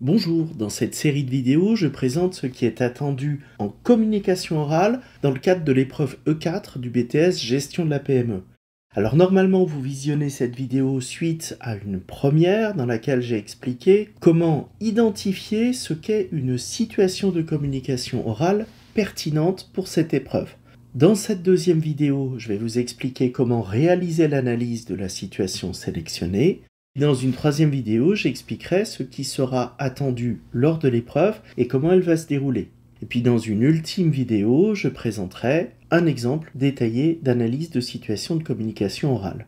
Bonjour, dans cette série de vidéos, je présente ce qui est attendu en communication orale dans le cadre de l'épreuve E4 du BTS Gestion de la PME. Alors normalement, vous visionnez cette vidéo suite à une première dans laquelle j'ai expliqué comment identifier ce qu'est une situation de communication orale pertinente pour cette épreuve. Dans cette deuxième vidéo, je vais vous expliquer comment réaliser l'analyse de la situation sélectionnée, dans une troisième vidéo, j'expliquerai ce qui sera attendu lors de l'épreuve et comment elle va se dérouler. Et puis dans une ultime vidéo, je présenterai un exemple détaillé d'analyse de situation de communication orale.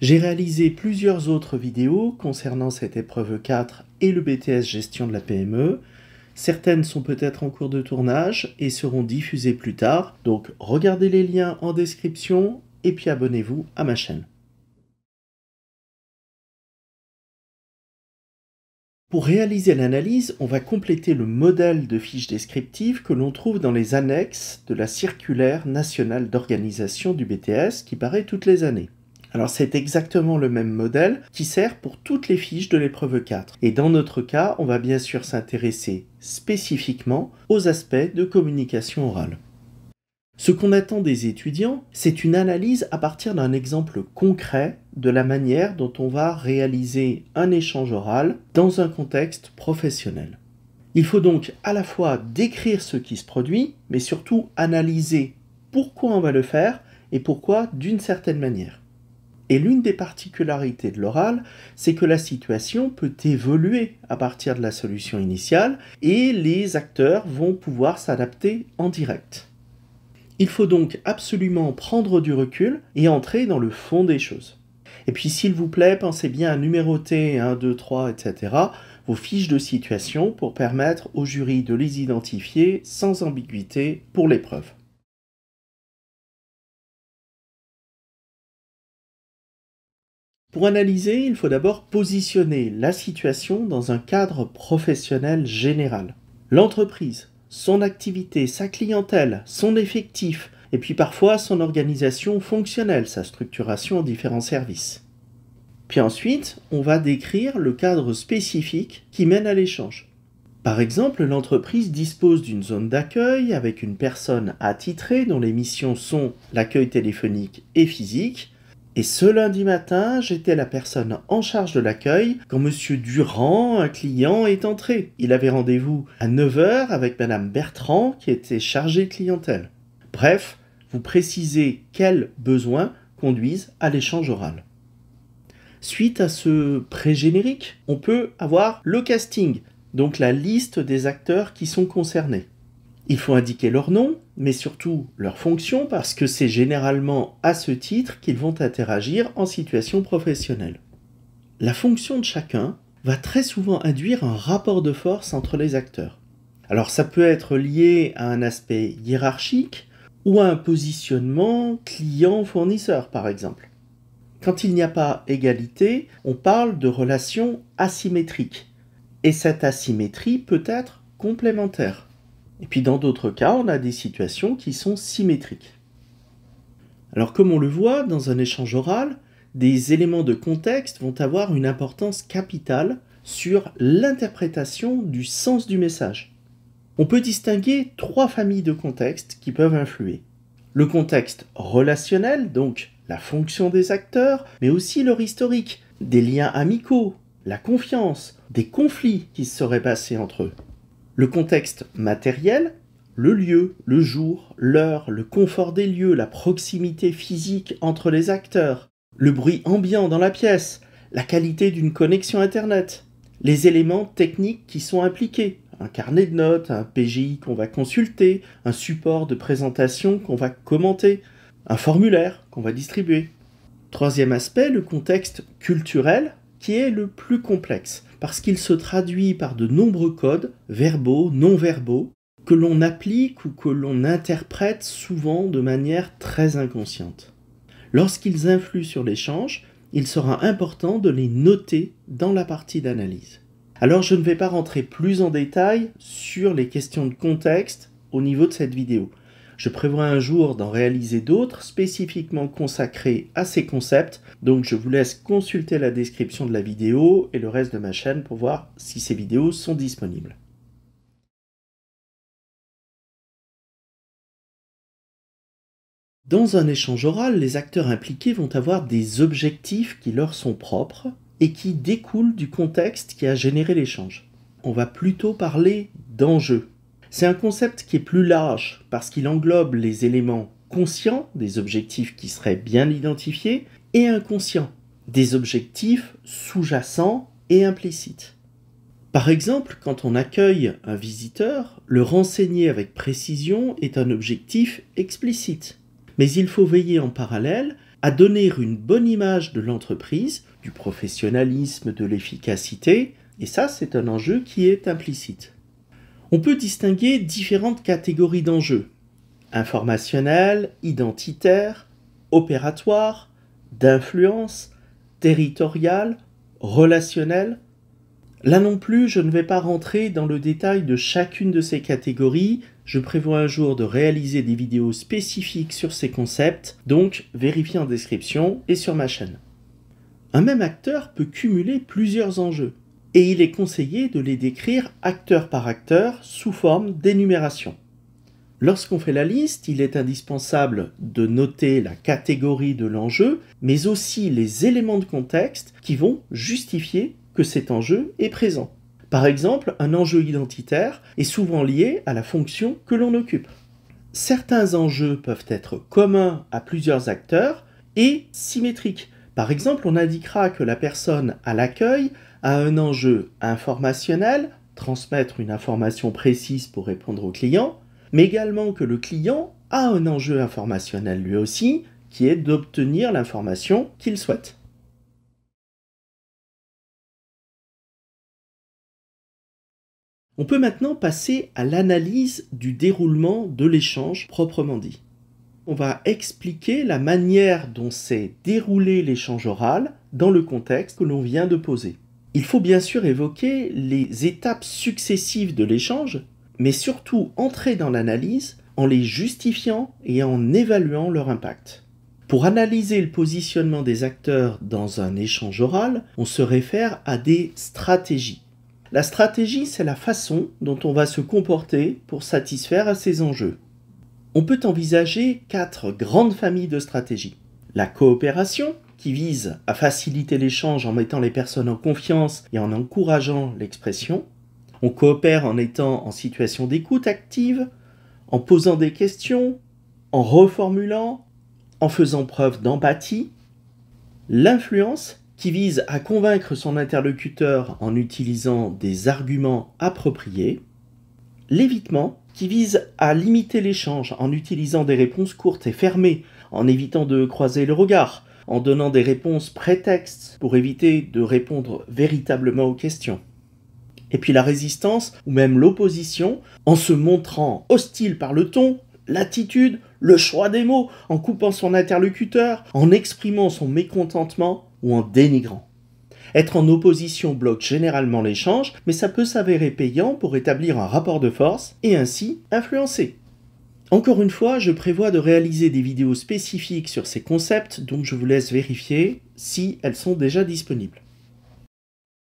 J'ai réalisé plusieurs autres vidéos concernant cette épreuve 4 et le BTS gestion de la PME. Certaines sont peut-être en cours de tournage et seront diffusées plus tard, donc regardez les liens en description et puis abonnez-vous à ma chaîne. Pour réaliser l'analyse, on va compléter le modèle de fiche descriptive que l'on trouve dans les annexes de la circulaire nationale d'organisation du BTS qui paraît toutes les années. Alors c'est exactement le même modèle qui sert pour toutes les fiches de l'épreuve 4. Et dans notre cas, on va bien sûr s'intéresser spécifiquement aux aspects de communication orale. Ce qu'on attend des étudiants, c'est une analyse à partir d'un exemple concret de la manière dont on va réaliser un échange oral dans un contexte professionnel. Il faut donc à la fois décrire ce qui se produit, mais surtout analyser pourquoi on va le faire et pourquoi d'une certaine manière. Et l'une des particularités de l'oral, c'est que la situation peut évoluer à partir de la solution initiale et les acteurs vont pouvoir s'adapter en direct. Il faut donc absolument prendre du recul et entrer dans le fond des choses. Et puis s'il vous plaît, pensez bien à numéroter 1, 2, 3, etc. vos fiches de situation pour permettre au jury de les identifier sans ambiguïté pour l'épreuve. Pour analyser, il faut d'abord positionner la situation dans un cadre professionnel général. L'entreprise, son activité, sa clientèle, son effectif, et puis parfois son organisation fonctionnelle, sa structuration en différents services. Puis ensuite, on va décrire le cadre spécifique qui mène à l'échange. Par exemple, l'entreprise dispose d'une zone d'accueil avec une personne attitrée dont les missions sont l'accueil téléphonique et physique. Et ce lundi matin, j'étais la personne en charge de l'accueil quand M. Durand, un client, est entré. Il avait rendez-vous à 9h avec Mme Bertrand qui était chargée clientèle. Bref, vous précisez quels besoins conduisent à l'échange oral. Suite à ce pré-générique, on peut avoir le casting, donc la liste des acteurs qui sont concernés. Il faut indiquer leur nom, mais surtout leur fonction, parce que c'est généralement à ce titre qu'ils vont interagir en situation professionnelle. La fonction de chacun va très souvent induire un rapport de force entre les acteurs. Alors ça peut être lié à un aspect hiérarchique ou à un positionnement client-fournisseur par exemple. Quand il n'y a pas égalité, on parle de relations asymétriques, Et cette asymétrie peut être complémentaire. Et puis dans d'autres cas, on a des situations qui sont symétriques. Alors comme on le voit dans un échange oral, des éléments de contexte vont avoir une importance capitale sur l'interprétation du sens du message. On peut distinguer trois familles de contextes qui peuvent influer. Le contexte relationnel, donc la fonction des acteurs, mais aussi leur historique, des liens amicaux, la confiance, des conflits qui se seraient passés entre eux. Le contexte matériel, le lieu, le jour, l'heure, le confort des lieux, la proximité physique entre les acteurs, le bruit ambiant dans la pièce, la qualité d'une connexion Internet, les éléments techniques qui sont impliqués, un carnet de notes, un PGI qu'on va consulter, un support de présentation qu'on va commenter, un formulaire qu'on va distribuer. Troisième aspect, le contexte culturel qui est le plus complexe parce qu'il se traduit par de nombreux codes verbaux, non verbaux, que l'on applique ou que l'on interprète souvent de manière très inconsciente. Lorsqu'ils influent sur l'échange, il sera important de les noter dans la partie d'analyse. Alors je ne vais pas rentrer plus en détail sur les questions de contexte au niveau de cette vidéo. Je prévois un jour d'en réaliser d'autres spécifiquement consacrés à ces concepts, donc je vous laisse consulter la description de la vidéo et le reste de ma chaîne pour voir si ces vidéos sont disponibles. Dans un échange oral, les acteurs impliqués vont avoir des objectifs qui leur sont propres et qui découlent du contexte qui a généré l'échange. On va plutôt parler d'enjeux c'est un concept qui est plus large parce qu'il englobe les éléments conscients des objectifs qui seraient bien identifiés et inconscients, des objectifs sous-jacents et implicites. Par exemple, quand on accueille un visiteur, le renseigner avec précision est un objectif explicite. Mais il faut veiller en parallèle à donner une bonne image de l'entreprise, du professionnalisme, de l'efficacité, et ça c'est un enjeu qui est implicite. On peut distinguer différentes catégories d'enjeux informationnel, identitaires, opératoires, d'influence, territoriales, relationnel. Là non plus, je ne vais pas rentrer dans le détail de chacune de ces catégories. Je prévois un jour de réaliser des vidéos spécifiques sur ces concepts, donc vérifiez en description et sur ma chaîne. Un même acteur peut cumuler plusieurs enjeux et il est conseillé de les décrire acteur par acteur sous forme d'énumération. Lorsqu'on fait la liste, il est indispensable de noter la catégorie de l'enjeu, mais aussi les éléments de contexte qui vont justifier que cet enjeu est présent. Par exemple, un enjeu identitaire est souvent lié à la fonction que l'on occupe. Certains enjeux peuvent être communs à plusieurs acteurs et symétriques. Par exemple, on indiquera que la personne à l'accueil à un enjeu informationnel, transmettre une information précise pour répondre au client, mais également que le client a un enjeu informationnel lui aussi, qui est d'obtenir l'information qu'il souhaite. On peut maintenant passer à l'analyse du déroulement de l'échange proprement dit. On va expliquer la manière dont s'est déroulé l'échange oral dans le contexte que l'on vient de poser. Il faut bien sûr évoquer les étapes successives de l'échange, mais surtout entrer dans l'analyse en les justifiant et en évaluant leur impact. Pour analyser le positionnement des acteurs dans un échange oral, on se réfère à des stratégies. La stratégie, c'est la façon dont on va se comporter pour satisfaire à ces enjeux. On peut envisager quatre grandes familles de stratégies. La coopération, qui vise à faciliter l'échange en mettant les personnes en confiance et en encourageant l'expression. On coopère en étant en situation d'écoute active, en posant des questions, en reformulant, en faisant preuve d'empathie. L'influence qui vise à convaincre son interlocuteur en utilisant des arguments appropriés. L'évitement qui vise à limiter l'échange en utilisant des réponses courtes et fermées, en évitant de croiser le regard, en donnant des réponses prétextes pour éviter de répondre véritablement aux questions. Et puis la résistance, ou même l'opposition, en se montrant hostile par le ton, l'attitude, le choix des mots, en coupant son interlocuteur, en exprimant son mécontentement ou en dénigrant. Être en opposition bloque généralement l'échange, mais ça peut s'avérer payant pour établir un rapport de force et ainsi influencer. Encore une fois, je prévois de réaliser des vidéos spécifiques sur ces concepts, donc je vous laisse vérifier si elles sont déjà disponibles.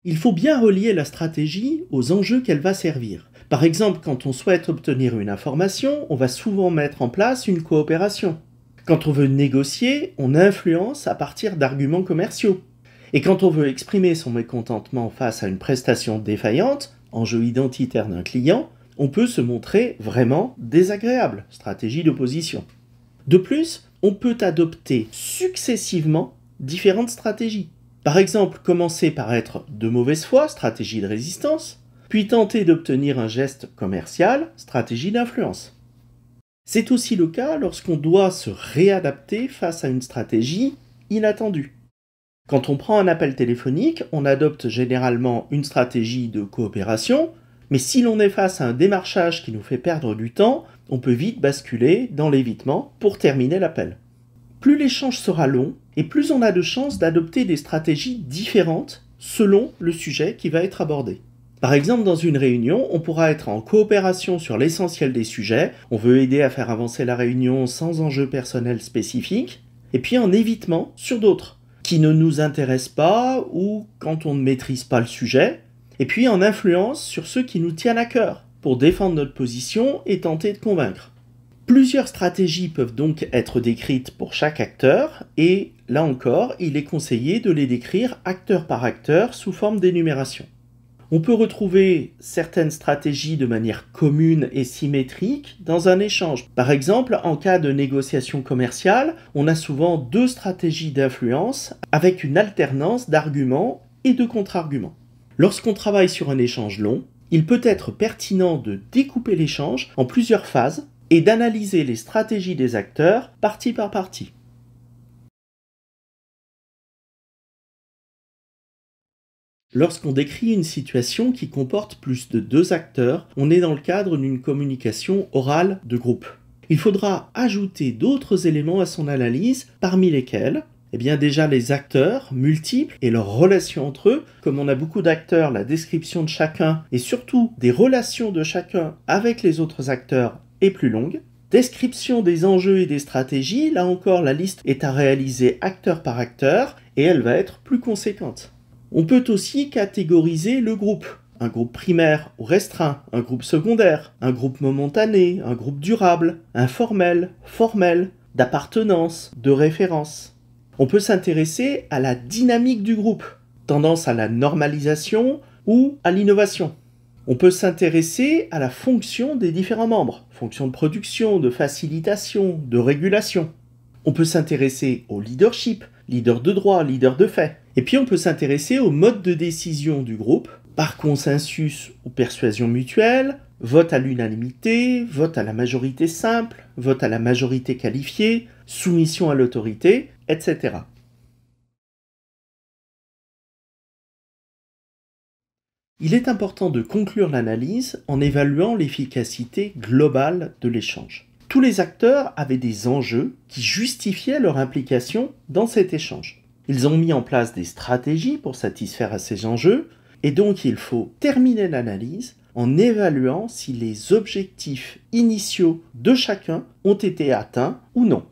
Il faut bien relier la stratégie aux enjeux qu'elle va servir. Par exemple, quand on souhaite obtenir une information, on va souvent mettre en place une coopération. Quand on veut négocier, on influence à partir d'arguments commerciaux. Et quand on veut exprimer son mécontentement face à une prestation défaillante, enjeu identitaire d'un client, on peut se montrer vraiment désagréable, stratégie d'opposition. De plus, on peut adopter successivement différentes stratégies. Par exemple, commencer par être de mauvaise foi, stratégie de résistance, puis tenter d'obtenir un geste commercial, stratégie d'influence. C'est aussi le cas lorsqu'on doit se réadapter face à une stratégie inattendue. Quand on prend un appel téléphonique, on adopte généralement une stratégie de coopération, mais si l'on est face à un démarchage qui nous fait perdre du temps, on peut vite basculer dans l'évitement pour terminer l'appel. Plus l'échange sera long, et plus on a de chances d'adopter des stratégies différentes selon le sujet qui va être abordé. Par exemple, dans une réunion, on pourra être en coopération sur l'essentiel des sujets, on veut aider à faire avancer la réunion sans enjeu personnel spécifique, et puis en évitement sur d'autres, qui ne nous intéressent pas ou quand on ne maîtrise pas le sujet, et puis en influence sur ceux qui nous tiennent à cœur, pour défendre notre position et tenter de convaincre. Plusieurs stratégies peuvent donc être décrites pour chaque acteur, et là encore, il est conseillé de les décrire acteur par acteur sous forme d'énumération. On peut retrouver certaines stratégies de manière commune et symétrique dans un échange. Par exemple, en cas de négociation commerciale, on a souvent deux stratégies d'influence avec une alternance d'arguments et de contre-arguments. Lorsqu'on travaille sur un échange long, il peut être pertinent de découper l'échange en plusieurs phases et d'analyser les stratégies des acteurs partie par partie. Lorsqu'on décrit une situation qui comporte plus de deux acteurs, on est dans le cadre d'une communication orale de groupe. Il faudra ajouter d'autres éléments à son analyse, parmi lesquels eh bien déjà les acteurs multiples et leurs relations entre eux, comme on a beaucoup d'acteurs, la description de chacun et surtout des relations de chacun avec les autres acteurs est plus longue. Description des enjeux et des stratégies, là encore la liste est à réaliser acteur par acteur et elle va être plus conséquente. On peut aussi catégoriser le groupe. Un groupe primaire ou restreint, un groupe secondaire, un groupe momentané, un groupe durable, informel, formel, d'appartenance, de référence on peut s'intéresser à la dynamique du groupe, tendance à la normalisation ou à l'innovation. On peut s'intéresser à la fonction des différents membres, fonction de production, de facilitation, de régulation. On peut s'intéresser au leadership, leader de droit, leader de fait. Et puis on peut s'intéresser au mode de décision du groupe, par consensus ou persuasion mutuelle, vote à l'unanimité, vote à la majorité simple, vote à la majorité qualifiée, soumission à l'autorité, etc. Il est important de conclure l'analyse en évaluant l'efficacité globale de l'échange. Tous les acteurs avaient des enjeux qui justifiaient leur implication dans cet échange. Ils ont mis en place des stratégies pour satisfaire à ces enjeux, et donc il faut terminer l'analyse en évaluant si les objectifs initiaux de chacun ont été atteints ou non.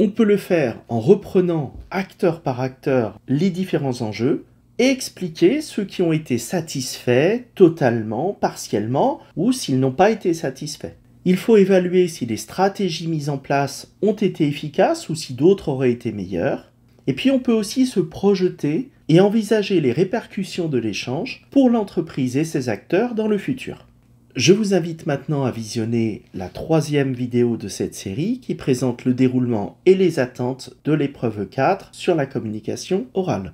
On peut le faire en reprenant acteur par acteur les différents enjeux et expliquer ceux qui ont été satisfaits totalement, partiellement, ou s'ils n'ont pas été satisfaits. Il faut évaluer si les stratégies mises en place ont été efficaces ou si d'autres auraient été meilleures. Et puis on peut aussi se projeter et envisager les répercussions de l'échange pour l'entreprise et ses acteurs dans le futur. Je vous invite maintenant à visionner la troisième vidéo de cette série qui présente le déroulement et les attentes de l'épreuve 4 sur la communication orale.